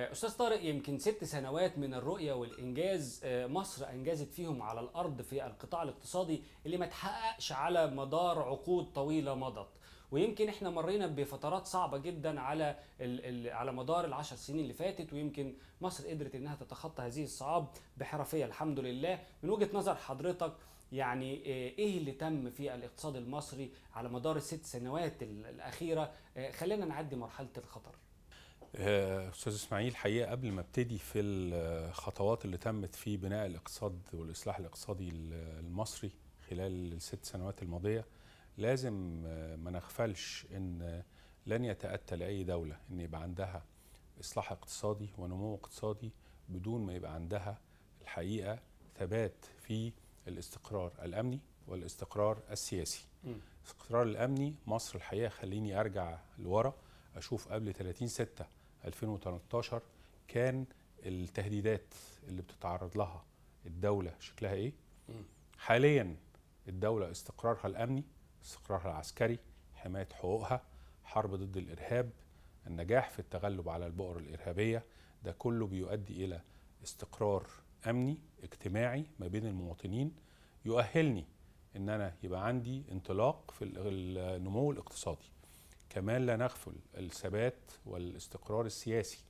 استاذ طارق يمكن ست سنوات من الرؤيه والانجاز آه، مصر انجزت فيهم على الارض في القطاع الاقتصادي اللي ما تحققش على مدار عقود طويله مضت ويمكن احنا مرينا بفترات صعبه جدا على على مدار العشر سنين اللي فاتت ويمكن مصر قدرت انها تتخطى هذه الصعاب بحرفيه الحمد لله من وجهه نظر حضرتك يعني آه، ايه اللي تم في الاقتصاد المصري على مدار الست سنوات الاخيره آه، خلينا نعدي مرحله الخطر آه، استاذ اسماعيل حقيقه قبل ما ابتدي في الخطوات اللي تمت في بناء الاقتصاد والاصلاح الاقتصادي المصري خلال الست سنوات الماضيه لازم آه، ما نغفلش ان لن يتاتى لاي دوله ان يبقى عندها اصلاح اقتصادي ونمو اقتصادي بدون ما يبقى عندها الحقيقه ثبات في الاستقرار الامني والاستقرار السياسي. الاستقرار الامني مصر الحقيقه خليني ارجع لورا اشوف قبل 30 6 2013 كان التهديدات اللي بتتعرض لها الدوله شكلها ايه حاليا الدوله استقرارها الامني استقرارها العسكري حمايه حقوقها حرب ضد الارهاب النجاح في التغلب على البؤر الارهابيه ده كله بيؤدي الى استقرار امني اجتماعي ما بين المواطنين يؤهلني ان انا يبقى عندي انطلاق في النمو الاقتصادي كمان لا نغفل الثبات والاستقرار السياسي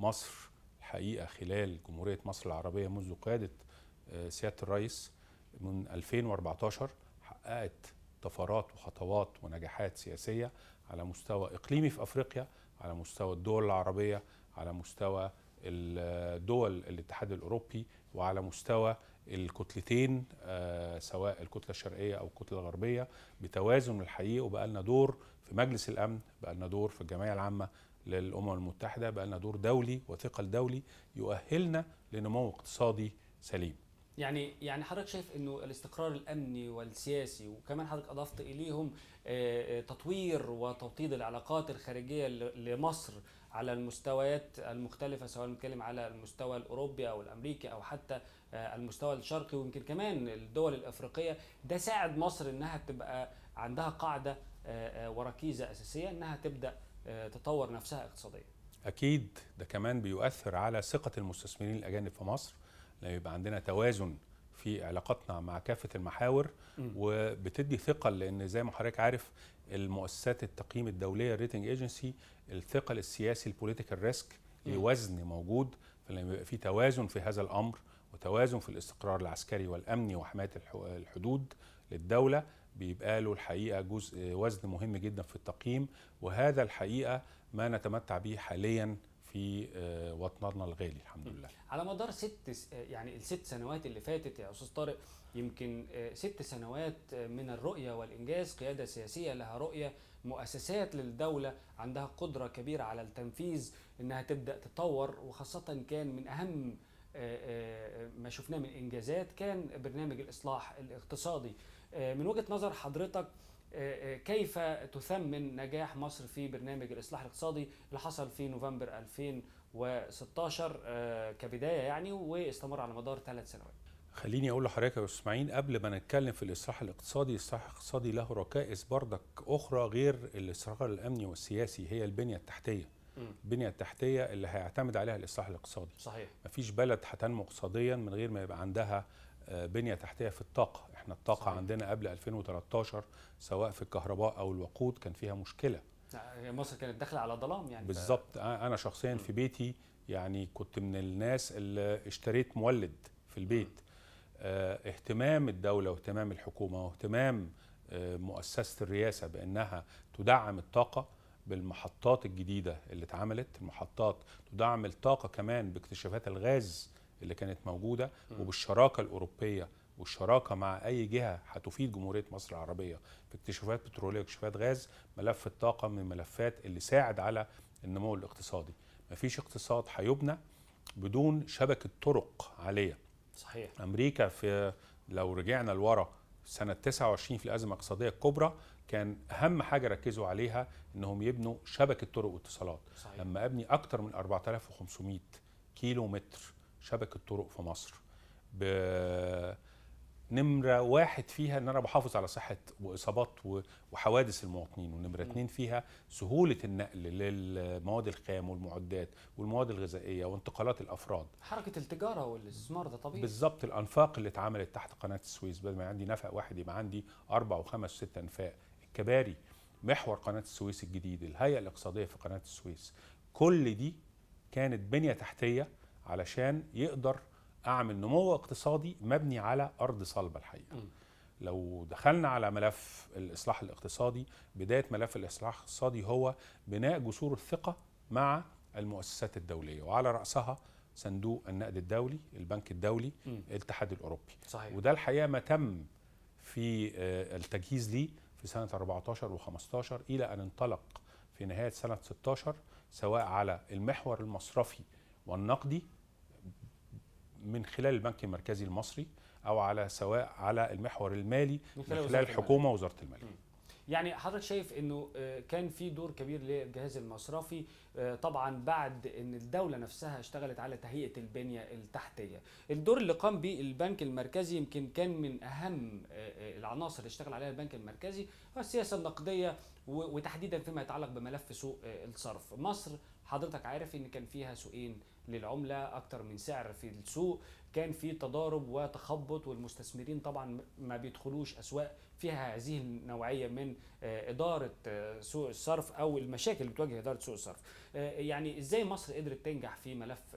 مصر الحقيقة خلال جمهورية مصر العربية منذ قيادة آه، سيادة الرئيس من 2014 حققت طفرات وخطوات ونجاحات سياسية على مستوى إقليمي في أفريقيا على مستوى الدول العربية على مستوى الدول آه، الاتحاد الأوروبي وعلى مستوى الكتلتين آه، سواء الكتلة الشرقية أو الكتلة الغربية بتوازن الحقيقي وبقى لنا دور في مجلس الامن بقى لنا دور في الجمعيه العامه للامم المتحده بقى لنا دور دولي وثقل دولي يؤهلنا لنمو اقتصادي سليم يعني يعني حضرتك شايف انه الاستقرار الامني والسياسي وكمان حضرتك اضفت اليهم آه، آه، تطوير وتوطيد العلاقات الخارجيه لمصر على المستويات المختلفه سواء بنتكلم على المستوى الاوروبي او الامريكي او حتى آه، المستوى الشرقي ويمكن كمان الدول الافريقيه ده ساعد مصر انها تبقى عندها قاعده آه، آه، وركيزه اساسيه انها تبدا آه، تطور نفسها اقتصاديا. اكيد ده كمان بيؤثر على ثقه المستثمرين الاجانب في مصر لما يبقى عندنا توازن في علاقاتنا مع كافه المحاور وبتدي ثقه لان زي ما حضرتك عارف المؤسسات التقييم الدوليه الريتنج ايجنسي الثقل السياسي البوليتيكال ريسك لوزن موجود فلما يبقى في توازن في هذا الامر وتوازن في الاستقرار العسكري والامني وحمايه الحدود للدوله بيبقى له الحقيقه جزء وزن مهم جدا في التقييم وهذا الحقيقه ما نتمتع به حاليا في آه، وطننا الغالي الحمد لله. على مدار ست يعني الست سنوات اللي فاتت يا استاذ طارق يمكن آه، ست سنوات آه، من الرؤيه والانجاز قياده سياسيه لها رؤيه مؤسسات للدوله عندها قدره كبيره على التنفيذ انها تبدا تطور وخاصه كان من اهم آه، آه، ما شفناه من انجازات كان برنامج الاصلاح الاقتصادي آه، من وجهه نظر حضرتك كيف تثمن نجاح مصر في برنامج الاصلاح الاقتصادي اللي حصل في نوفمبر 2016 كبدايه يعني واستمر على مدار ثلاث سنوات خليني اقول لحضرتك يا اسماعيل قبل ما نتكلم في الاصلاح الاقتصادي الاصلاح الاقتصادي له ركائز بردك اخرى غير الاستقرار الامني والسياسي هي البنيه التحتيه البنيه التحتيه اللي هيعتمد عليها الاصلاح الاقتصادي صحيح مفيش بلد هتنمو اقتصاديا من غير ما يبقى عندها آه، بنيه تحتيه في الطاقه احنا الطاقه صحيح. عندنا قبل 2013 سواء في الكهرباء او الوقود كان فيها مشكله يعني مصر كانت داخله على ظلام يعني بالظبط انا شخصيا م. في بيتي يعني كنت من الناس اللي اشتريت مولد في البيت اه اهتمام الدوله واهتمام الحكومه واهتمام اه مؤسسه الرئاسه بانها تدعم الطاقه بالمحطات الجديده اللي اتعملت المحطات تدعم الطاقه كمان باكتشافات الغاز اللي كانت موجوده وبالشراكه الاوروبيه والشراكه مع اي جهه هتفيد جمهوريه مصر العربيه في اكتشافات بتروليه واكتشافات غاز ملف الطاقه من الملفات اللي ساعد على النمو الاقتصادي مفيش اقتصاد هيبنى بدون شبكه طرق عاليه صحيح امريكا في لو رجعنا لورا سنه 29 في الازمه الاقتصاديه الكبرى كان اهم حاجه ركزوا عليها انهم يبنوا شبكه طرق واتصالات صحيح. لما ابني اكتر من 4500 كيلو متر شبكه طرق في مصر ب نمرة واحد فيها ان انا بحافظ على صحة واصابات وحوادث المواطنين ونمرة اتنين فيها سهولة النقل للمواد الخام والمعدات والمواد الغذائية وانتقالات الافراد حركة التجارة والاستثمار ده طبيعي بالظبط الانفاق اللي اتعملت تحت قناة السويس بدل ما عندي نفق واحد يبقى عندي اربع وخمس ست انفاق كباري محور قناة السويس الجديد الهيئة الاقتصادية في قناة السويس كل دي كانت بنية تحتية علشان يقدر أعمل نمو اقتصادي مبني على أرض صلبة الحقيقة لو دخلنا على ملف الإصلاح الاقتصادي بداية ملف الإصلاح الاقتصادي هو بناء جسور الثقة مع المؤسسات الدولية وعلى رأسها صندوق النقد الدولي البنك الدولي م. الاتحاد الأوروبي صحيح. وده الحقيقة ما تم في آه، التجهيز ليه في سنة 14 و15 إلى أن انطلق في نهاية سنة 16 سواء على المحور المصرفي والنقدي من خلال البنك المركزي المصري أو على سواء على المحور المالي من خلال الحكومة ووزارة المالية يعني حضرتك شايف انه آه، كان في دور كبير للجهاز المصرفي آه، طبعا بعد ان الدوله نفسها اشتغلت على تهيئه البنيه التحتيه الدور اللي قام به البنك المركزي يمكن كان من اهم آه، العناصر اللي اشتغل عليها البنك المركزي هو السياسه النقديه وتحديدا فيما يتعلق بملف سوق الصرف مصر حضرتك عارف ان كان فيها سوقين للعمله اكتر من سعر في السوق كان في تضارب وتخبط والمستثمرين طبعا ما بيدخلوش اسواق فيها هذه النوعيه من آه، اداره آه، سوء الصرف او المشاكل اللي بتواجه اداره سوء الصرف آه، يعني ازاي مصر قدرت تنجح في ملف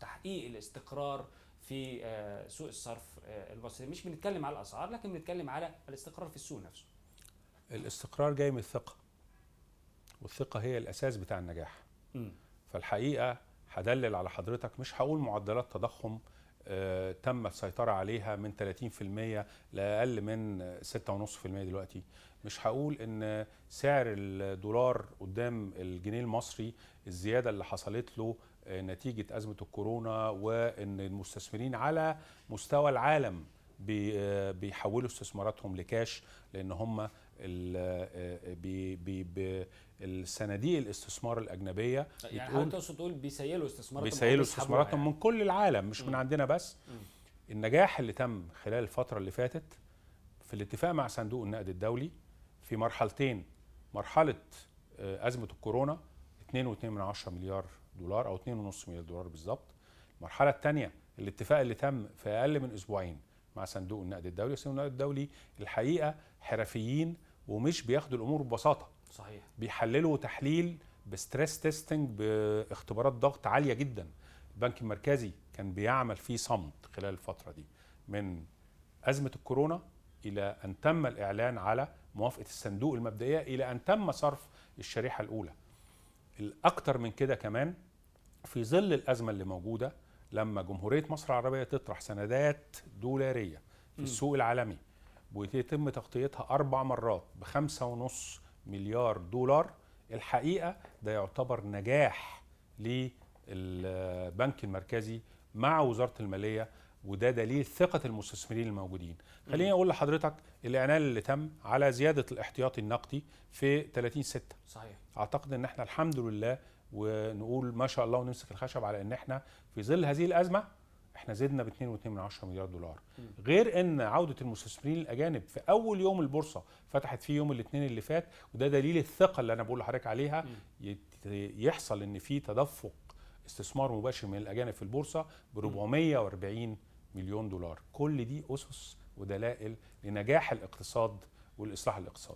تحقيق الاستقرار في سوق الصرف المصري مش بنتكلم على الاسعار لكن بنتكلم على الاستقرار في السوق نفسه الاستقرار جاي من الثقه والثقه هي الاساس بتاع النجاح م. فالحقيقه هدلل على حضرتك مش هقول معدلات تضخم آه، تم السيطرة عليها من 30% لأقل من 6.5% دلوقتي مش هقول ان سعر الدولار قدام الجنيه المصري الزيادة اللي حصلت له آه، نتيجة أزمة الكورونا وان المستثمرين على مستوى العالم آه، بيحولوا استثماراتهم لكاش لان هم آه، بالصناديق الاستثمار الاجنبيه يعني بتقول تقصد تقول بيسيلوا استثماراتهم بيسيلوا استثماراتهم يعني. من كل العالم مش م. من عندنا بس م. النجاح اللي تم خلال الفتره اللي فاتت في الاتفاق مع صندوق النقد الدولي في مرحلتين مرحله آه، ازمه الكورونا 2.2 مليار دولار او 2.5 مليار دولار بالظبط المرحله الثانيه الاتفاق اللي تم في اقل من اسبوعين مع صندوق النقد الدولي صندوق النقد الدولي الحقيقه حرفيين ومش بياخدوا الامور ببساطه صحيح بيحللوا تحليل بستريس تيستنج باختبارات ضغط عاليه جدا البنك المركزي كان بيعمل فيه صمت خلال الفتره دي من ازمه الكورونا الى ان تم الاعلان على موافقه الصندوق المبدئيه الى ان تم صرف الشريحه الاولى الاكثر من كده كمان في ظل الازمه اللي موجوده لما جمهوريه مصر العربيه تطرح سندات دولاريه في السوق العالمي ويتم تغطيتها أربع مرات بخمسة ونص مليار دولار الحقيقة ده يعتبر نجاح للبنك المركزي مع وزارة المالية وده دليل ثقة المستثمرين الموجودين خليني أقول لحضرتك الإعلان اللي تم على زيادة الاحتياطي النقدي في 30 ستة صحيح أعتقد أن احنا الحمد لله ونقول ما شاء الله ونمسك الخشب على أن احنا في ظل هذه الأزمة احنا زدنا ب 2.2 مليار دولار غير ان عوده المستثمرين الاجانب في اول يوم البورصه فتحت فيه يوم الاثنين اللي فات وده دليل الثقه اللي انا بقول لحضرتك عليها يحصل ان في تدفق استثمار مباشر من الاجانب في البورصه ب 440 مليون دولار كل دي اسس ودلائل لنجاح الاقتصاد والاصلاح الاقتصادي